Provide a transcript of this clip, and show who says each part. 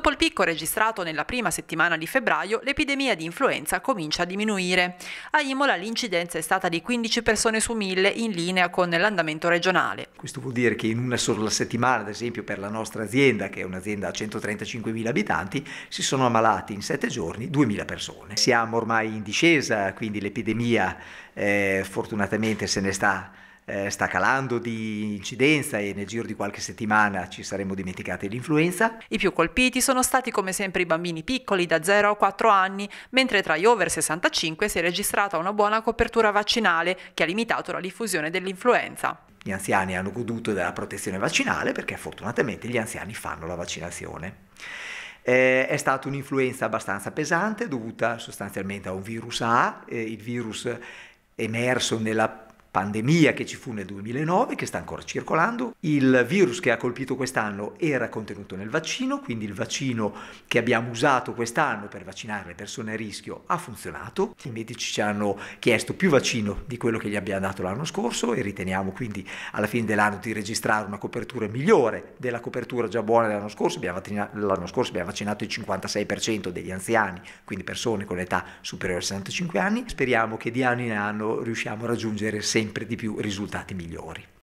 Speaker 1: Dopo il picco registrato nella prima settimana di febbraio, l'epidemia di influenza comincia a diminuire. A Imola l'incidenza è stata di 15 persone su 1000 in linea con l'andamento regionale.
Speaker 2: Questo vuol dire che in una sola settimana, ad esempio per la nostra azienda, che è un'azienda a 135.000 abitanti, si sono ammalati in 7 giorni 2.000 persone. Siamo ormai in discesa, quindi l'epidemia eh, fortunatamente se ne sta eh, sta calando
Speaker 1: di incidenza e nel giro di qualche settimana ci saremmo dimenticati l'influenza. I più colpiti sono stati come sempre i bambini piccoli da 0 a 4 anni, mentre tra gli over 65 si è registrata una buona copertura vaccinale che ha limitato la diffusione dell'influenza
Speaker 2: gli anziani hanno goduto della protezione vaccinale perché fortunatamente gli anziani fanno la vaccinazione. Eh, è stata un'influenza abbastanza pesante dovuta sostanzialmente a un virus A, eh, il virus emerso nella pandemia che ci fu nel 2009, che sta ancora circolando. Il virus che ha colpito quest'anno era contenuto nel vaccino, quindi il vaccino che abbiamo usato quest'anno per vaccinare le persone a rischio ha funzionato. I medici ci hanno chiesto più vaccino di quello che gli abbiamo dato l'anno scorso e riteniamo quindi alla fine dell'anno di registrare una copertura migliore della copertura già buona dell'anno scorso. L'anno scorso abbiamo vaccinato il 56% degli anziani, quindi persone con età superiore a 65 anni. Speriamo che di anno in anno riusciamo a raggiungere sempre sempre di più risultati migliori.